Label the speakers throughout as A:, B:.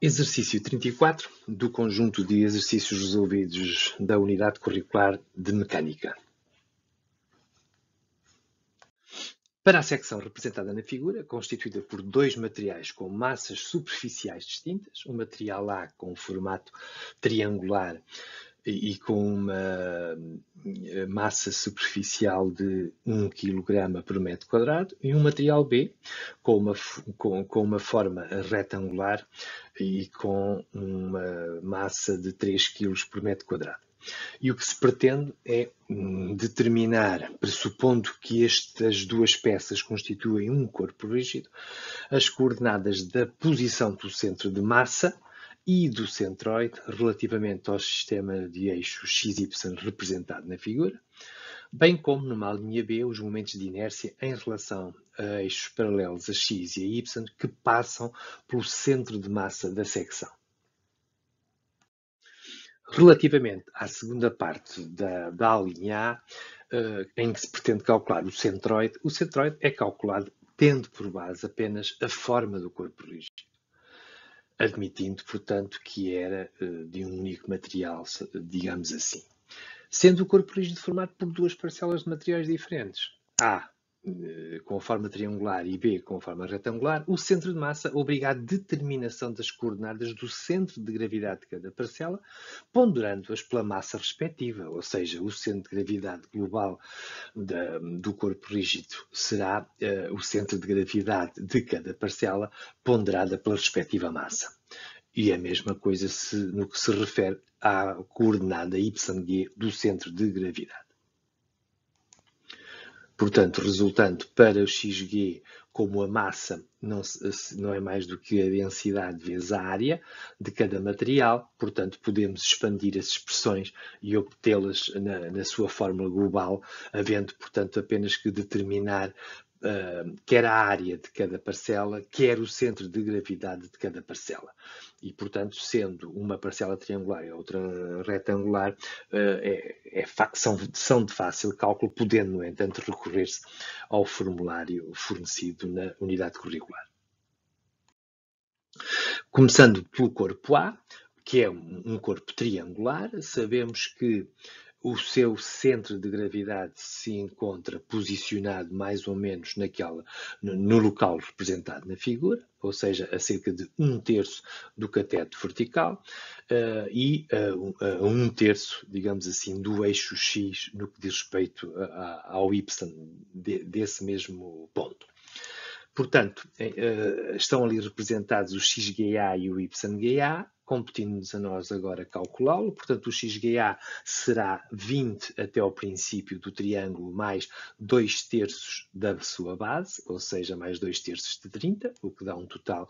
A: Exercício 34 do conjunto de exercícios resolvidos da unidade curricular de Mecânica. Para a secção representada na figura, constituída por dois materiais com massas superficiais distintas, o material A com formato triangular e com uma eh, massa superficial de 1 kg por metro quadrado e um material B com uma, com, com uma forma retangular e com uma massa de 3 kg por metro quadrado. E o que se pretende é hum, determinar, pressupondo que estas duas peças constituem um corpo rígido, as coordenadas da posição do centro de massa e do centroide relativamente ao sistema de eixo XY representado na figura, bem como numa linha B os momentos de inércia em relação a eixos paralelos a x e a y que passam pelo centro de massa da secção. Relativamente à segunda parte da, da linha A, eh, em que se pretende calcular o centroide, o centroide é calculado tendo por base apenas a forma do corpo rígido admitindo, portanto, que era eh, de um único material, digamos assim. Sendo o corpo rígido formado por duas parcelas de materiais diferentes. A ah, eh, com a forma triangular e B com a forma retangular, o centro de massa obriga à determinação das coordenadas do centro de gravidade de cada parcela, ponderando-as pela massa respectiva, ou seja, o centro de gravidade global da, do corpo rígido será uh, o centro de gravidade de cada parcela ponderada pela respectiva massa. E a mesma coisa se, no que se refere à coordenada y do centro de gravidade portanto, resultante para o XG, como a massa não, não, é mais do que a densidade vezes a área de cada material, portanto, podemos expandir as expressões e obtê-las na, na, sua fórmula global, havendo, portanto, apenas que determinar quer a área de cada parcela, quer o centro de gravidade de cada parcela. E, portanto, sendo uma parcela triangular e outra retangular, uh, é, é, são, são de fácil cálculo, podendo, no entanto, recorrer-se ao formulário fornecido na unidade curricular. Começando pelo corpo A, que é um corpo triangular, sabemos que o seu centro de gravidade se encontra posicionado mais ou menos naquela, no, local representado na figura, ou seja, a cerca de um terço do cateto vertical uh, e uh, um terço, digamos assim, do eixo X no que diz respeito a, a, ao Y de, desse mesmo ponto. Portanto, estão ali representados o XGA e o YGA, competindo-nos a nós agora calculá-lo, portanto o XGA será 20 até ao princípio do triângulo mais 2 terços da sua base, ou seja, mais 2 terços de 30, o que dá um total,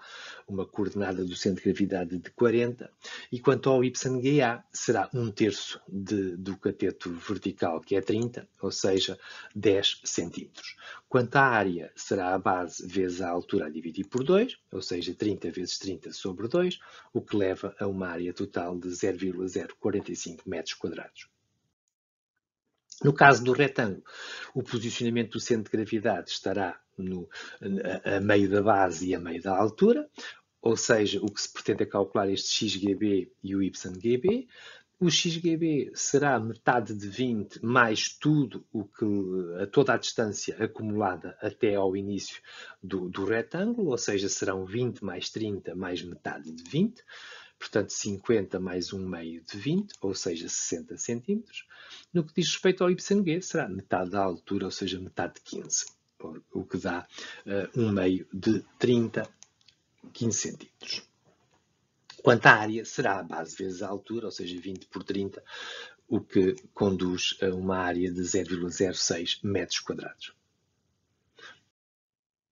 A: uma coordenada do centro de gravidade de 40, e quanto ao YGA será 1 terço de, do cateto vertical, que é 30, ou seja, 10 centímetros. Quanto à área, será a base vezes a altura a dividir por 2, ou seja, 30 vezes 30 sobre 2, o que leva a uma área total de 0,045 metros quadrados. No caso do retângulo, o posicionamento do centro de gravidade estará no, a, a meio da base e a meio da altura, ou seja, o que se pretende é calcular este XGB e o YGB. O XGB será metade de 20 mais tudo o que, a toda a distância acumulada até ao início do, do retângulo, ou seja, serão 20 mais 30 mais metade de 20. Portanto, 50 mais um meio de 20, ou seja, 60 centímetros. No que diz respeito ao y será metade da altura, ou seja, metade de 15, o que dá uh, um meio de 30, 15 centímetros. Quanto à área, será a base vezes a altura, ou seja, 20 por 30, o que conduz a uma área de 0,06 metros quadrados.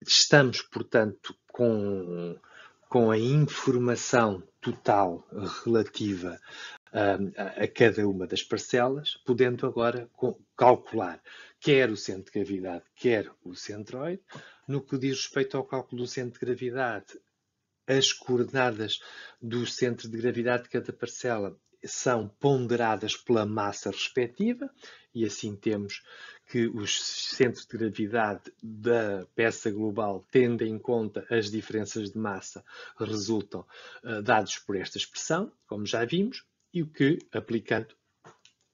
A: Estamos, portanto, com, com a informação total relativa hum, a cada uma das parcelas, podendo agora calcular quer o centro de gravidade, quer o centroide. No que diz respeito ao cálculo do centro de gravidade, as coordenadas do centro de gravidade de cada parcela são ponderadas pela massa respectiva, e assim temos que os centros de gravidade da peça global, tendo em conta as diferenças de massa, resultam uh, dados por esta expressão, como já vimos, e o que, aplicando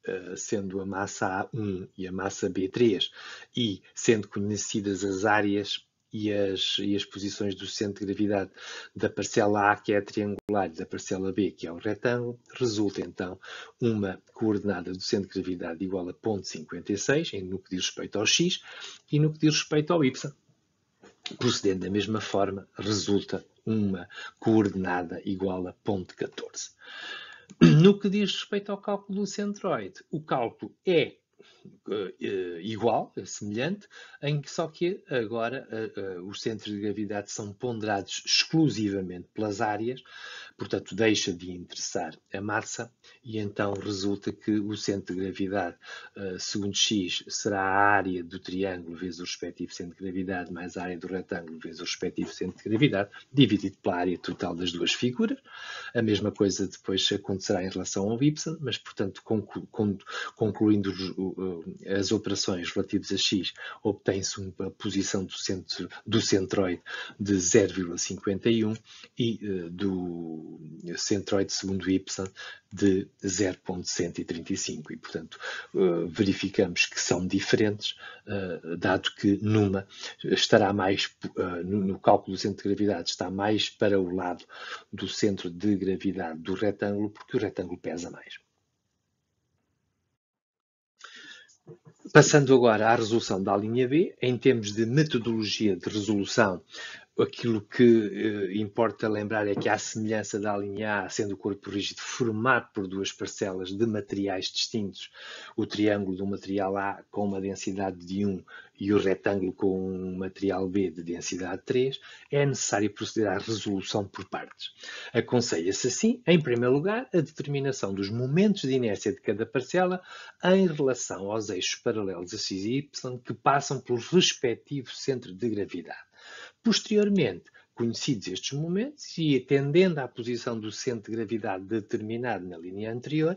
A: Uh, sendo a massa A1 e a massa B3, e sendo conhecidas as áreas e as, e as posições do centro de gravidade da parcela A, que é triangular, e da parcela B, que é o retângulo, resulta então uma coordenada do centro de gravidade igual a 0.56, no que diz respeito ao x, e no que diz respeito ao y, procedendo da mesma forma, resulta uma coordenada igual a 0.14. No que diz respeito ao cálculo do centroide, o cálculo é eh, eh, igual, eh, semelhante, em que só que agora os centros de gravidade são ponderados exclusivamente pelas áreas, portanto deixa de interessar a massa e então resulta que o centro de gravidade eh, segundo x será a área do triângulo vezes o respectivo centro de gravidade mais a área do retângulo vezes o respectivo centro de gravidade dividido pela área total das duas figuras. A mesma coisa depois acontecerá em relação ao y, mas portanto conclu concluindo as operações relativas a x obtém-se uma posição do, centro, do centroide de 0,51 e eh, do centroide segundo y de 0.135 e, portanto, eh, verificamos que são diferentes, eh, dado que numa estará mais, eh, no cálculo do centro de gravidade, está mais para o lado do centro de gravidade do retângulo, porque o retângulo pesa mais. Passando agora à resolução da linha B, em termos de metodologia de resolução, aquilo que eh, importa lembrar é que a semelhança da linha A, sendo o corpo rígido formado por duas parcelas de materiais distintos, o triângulo do material A com uma densidade de 1 e o retângulo com um material B de densidade 3, é necessário proceder à resolução por partes. Aconselha-se assim, em primeiro lugar, a determinação dos momentos de inércia de cada parcela em relação aos eixos paralelos a x e y que passam pelo respectivo centro de gravidade. Posteriormente, conhecidos estes momentos e atendendo à posição do centro de gravidade determinado na linha anterior,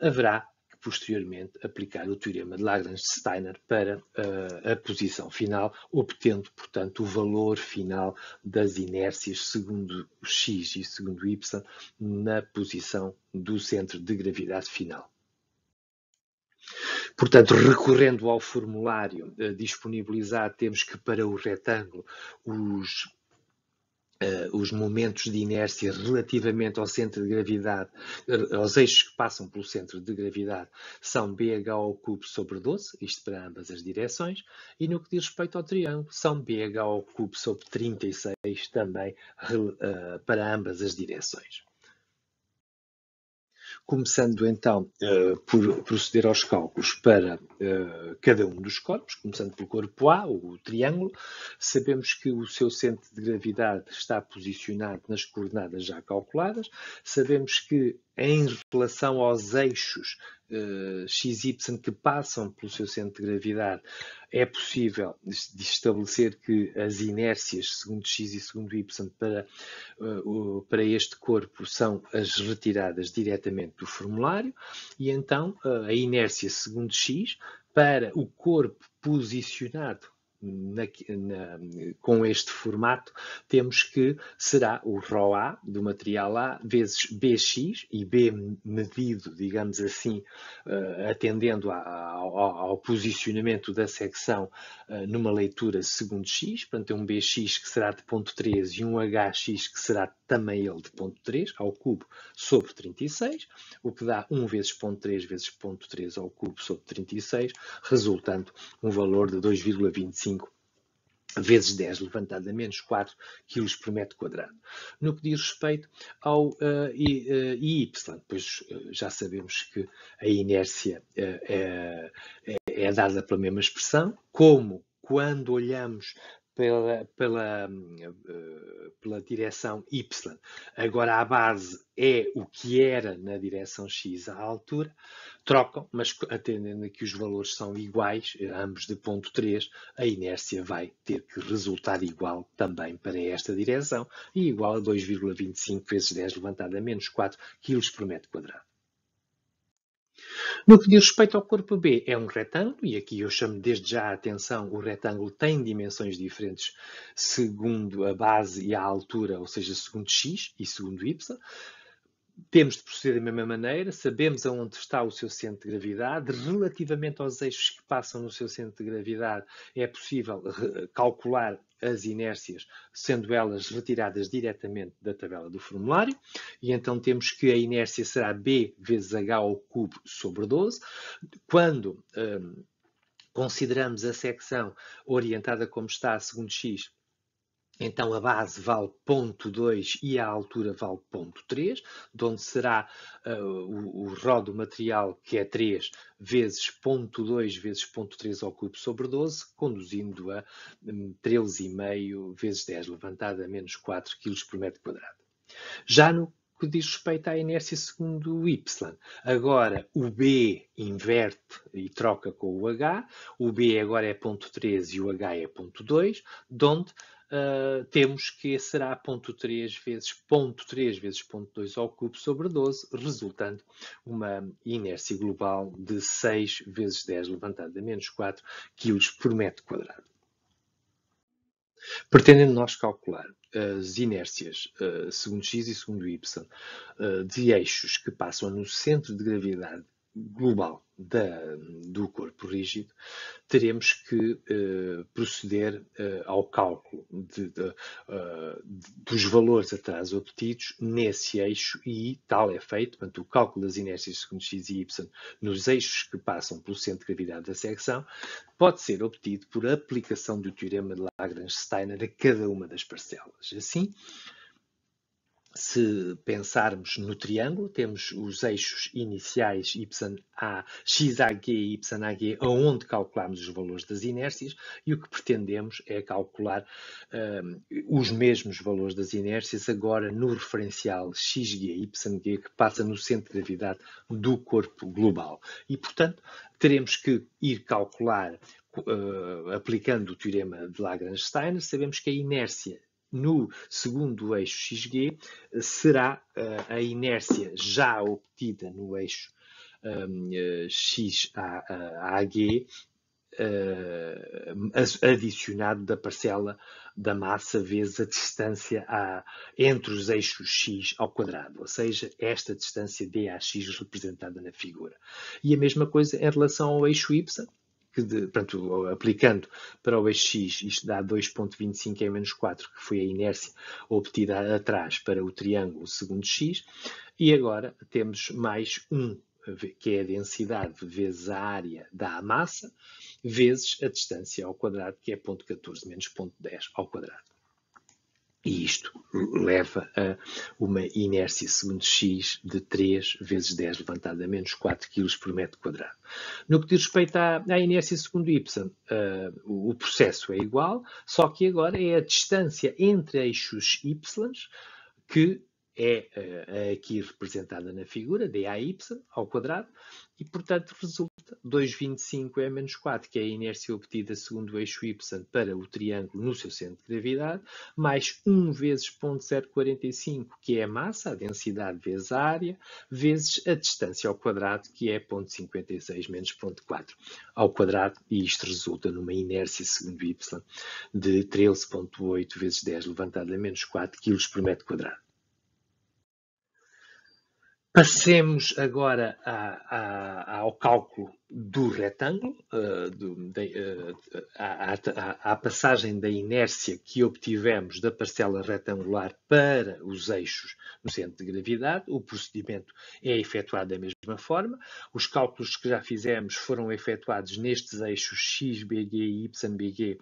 A: haverá que posteriormente aplicar o teorema de Lagrange-Steiner para uh, a posição final, obtendo, portanto, o valor final das inércias segundo x e segundo y na posição do centro de gravidade final. Portanto, recorrendo ao formulário eh, disponibilizado, temos que para o retângulo os Uh, os momentos de inércia relativamente ao centro de gravidade, eh, aos eixos que passam pelo centro de gravidade, são BH ao cubo sobre 12, isto para ambas as direções, e no que diz respeito ao triângulo, são BH ao cubo sobre 36, também uh, para ambas as direções começando então eh, por proceder aos cálculos para eh, cada um dos corpos, começando pelo corpo A, o triângulo. Sabemos que o seu centro de gravidade está posicionado nas coordenadas já calculadas. Sabemos que em relação aos eixos uh, eh, XY que passam pelo seu centro de gravidade, é possível estabelecer que as inércias, segundo X e segundo Y, para, uh, para este corpo são as retiradas diretamente do formulário, e então uh, a inércia segundo X para o corpo posicionado na, na, com este formato, temos que será o ρA do material A vezes Bx e B medido, digamos assim, uh, atendendo a, a, ao, posicionamento da secção uh, numa leitura segundo x, portanto é um Bx que será de ponto e um Hx que será de também ele de ponto 3 ao cubo sobre 36, o que dá 1 vezes ponto 3 vezes ponto 3 ao cubo sobre 36, resultando um valor de 2,25 vezes 10 levantado a menos 4 kg por metro quadrado. No que diz respeito ao uh, I, uh, eh, IY, pois uh, já sabemos que a inércia é, é, é dada pela mesma expressão, como quando olhamos pela, pela, hum, eh, pela direção Y. Agora a base é o que era na direção X à altura, trocam, mas atendendo a que os valores são iguais, eh, ambos de ponto 3, a inércia vai ter que resultar igual também para esta direção e igual a 2,25 vezes 10 levantado a menos 4 kg por metro quadrado. No que diz respeito ao corpo B, é um retângulo, e aqui eu chamo desde já a atenção, o retângulo tem dimensões diferentes segundo a base e a altura, ou seja, segundo x e segundo y temos de proceder da mesma maneira, sabemos aonde está o seu centro de gravidade, relativamente aos eixos que passam no seu centro de gravidade, é possível calcular as inércias, sendo elas retiradas diretamente da tabela do formulário, e então temos que a inércia será b vezes h ao cubo sobre 12, quando hum, consideramos a secção orientada como está segundo x então a base vale ponto 2 e a altura vale ponto 3, de onde será uh, o, o do material, que é 3, vezes ponto 2 vezes ponto 3 ao cubo sobre 12, conduzindo a 13,5 hum, vezes 10 levantado a menos 4 kg por metro quadrado. Já no que diz respeito à inércia segundo o Y. Agora, o B inverte e troca com o H, o B agora é ponto e o H é ponto 2, de onde ah, temos que será 0,3 vezes 0,3 vezes 0,2 ao cubo sobre 12, resultando uma inércia global de 6 vezes 10 levantado a menos 4 kg por metro quadrado. Pretendendo nós calcular as inércias ah, segundo x e segundo y ah, de eixos que passam no centro de gravidade global da, do corpo rígido, teremos que eh, proceder eh, ao cálculo de, de, uh, de, dos valores atrás obtidos nesse eixo e tal é feito, portanto, o cálculo das inércias segundo x e y nos eixos que passam pelo centro de gravidade da secção pode ser obtido por aplicação do teorema de Lagrange-Steiner a cada uma das parcelas. Assim, se pensarmos no triângulo, temos os eixos iniciais YA, XAG e YAG, onde calculamos os valores das inércias, e o que pretendemos é calcular um, os mesmos valores das inércias agora no referencial XG, YG, que passa no centro de gravidade do corpo global. E, portanto, teremos que ir calcular, uh, aplicando o teorema de Lagrange-Steiner, sabemos que a inércia no segundo eixo XG eh, será eh, a inércia já obtida no eixo ehm, eh, XAG adicionado da parcela da massa vezes a distância a, entre os eixos x ao quadrado, ou seja, esta distância dAx representada na figura. E a mesma coisa em relação ao eixo y, que de, portanto, aplicando para o eixo X, isto dá 2.25 em é menos 4, que foi a inércia obtida atrás para o triângulo segundo X, e agora temos mais 1, que é a densidade vezes a área da massa, vezes a distância ao quadrado, que é 0.14 menos 0.10 ao quadrado. E isto leva a uma inércia segundo x de 3 vezes 10 levantado a menos 4 kg por metro quadrado. No que diz respeito à, à inércia segundo y, uh, o processo é igual, só que agora é a distância entre eixos y que é uh, aqui representada na figura, dAy ao quadrado, e portanto resulta 2,25 é menos 4, que é a inércia obtida segundo o eixo y para o triângulo no seu centro de gravidade, mais 1 vezes 0,045, que é a massa, a densidade vezes a área, vezes a distância ao quadrado, que é 0,56 menos 0,4 ao quadrado, e isto resulta numa inércia segundo y de 13,8 vezes 10 levantada a menos 4 kg por metro quadrado. Passemos agora ao cálculo do retângulo, eh, eh, à, passagem da inércia que obtivemos da parcela retangular para os eixos no centro de gravidade. O procedimento é efetuado da mesma forma. Os cálculos que já fizemos foram efetuados nestes eixos X, BG e YBG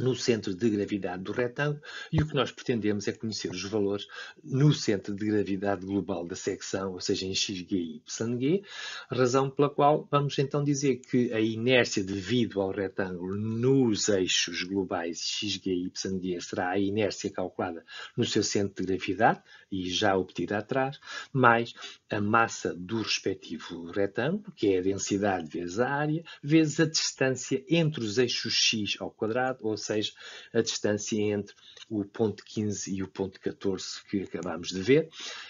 A: no centro de gravidade do retângulo e o que nós pretendemos é conhecer os valores no centro de gravidade global da secção, ou seja, em xg e yg, razão pela qual vamos então dizer que a inércia devido ao retângulo nos eixos globais xg e yg será a inércia calculada no seu centro de gravidade e já obtida atrás, mais a massa do respectivo retângulo, que é a densidade vezes a área, vezes a distância entre os eixos x ao quadrado, ou seja, seja a distância entre o ponto 15 e o ponto 14 que acabámos de ver,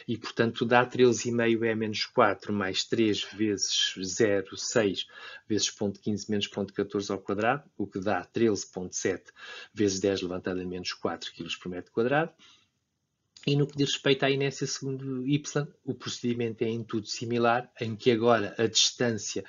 A: e portanto dá 13,5 é menos 4 mais 3 vezes 0,6 vezes ponto 15 menos ponto 14 ao quadrado, o que dá 13,7 vezes 10 levantado a menos 4 kg por metro quadrado. E no que diz respeito à inércia segundo Y, o procedimento é em tudo similar, em que agora a distância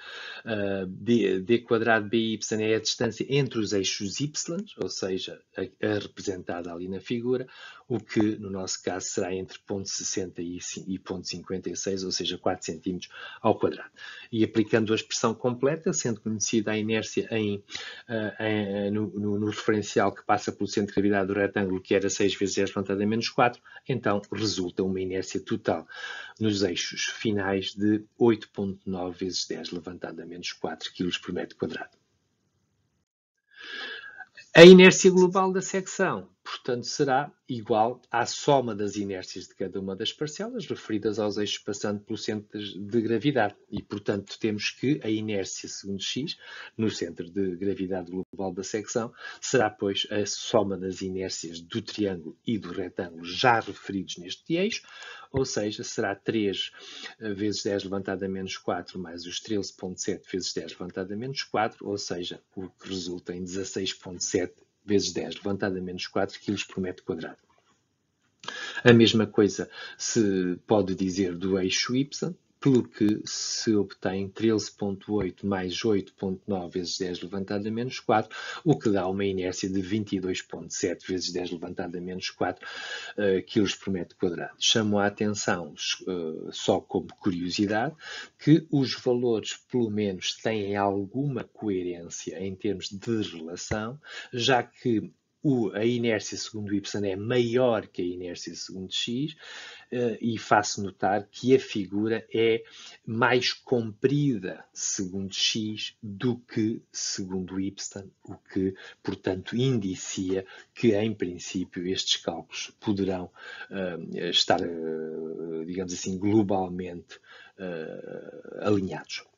A: uh, ah, d, quadrado by é a distância entre os eixos Y, ou seja, a, a, representada ali na figura, o que no nosso caso será entre 0.60 e, e 0.56, ou seja, 4 cm ao quadrado. E aplicando a expressão completa, sendo conhecida a inércia em, uh, em no, no, no, referencial que passa pelo centro de gravidade do retângulo, que era 6 vezes 10 levantado a menos 4, então resulta uma inércia total nos eixos finais de 8,9 vezes 10 levantado a menos 4 kg por metro quadrado. A inércia global da secção portanto, será igual à soma das inércias de cada uma das parcelas referidas aos eixos passando pelo centro de gravidade. E, portanto, temos que a inércia segundo x, no centro de gravidade global da secção, será, pois, a soma das inércias do triângulo e do retângulo já referidos neste eixo, ou seja, será 3 eh, vezes 10 levantado a menos 4 mais os 13.7 vezes 10 levantado a menos 4, ou seja, o que resulta em 16.7 vezes 10 levantado a menos 4 kg por metro quadrado. A mesma coisa se pode dizer do eixo y, pelo que se obtém 13.8 mais 8.9 vezes 10 levantado a menos 4, o que dá uma inércia de 22.7 vezes 10 levantado a menos 4 uh, kg por metro quadrado. Chamo a atenção, uh, só como curiosidade, que os valores pelo menos têm alguma coerência em termos de relação, já que o, a inércia segundo y é maior que a inércia segundo x, eh, e faço notar que a figura é mais comprida segundo x do que segundo y, o que, portanto, indicia que, em princípio, estes cálculos poderão uh, estar, uh, digamos assim, globalmente uh, alinhados.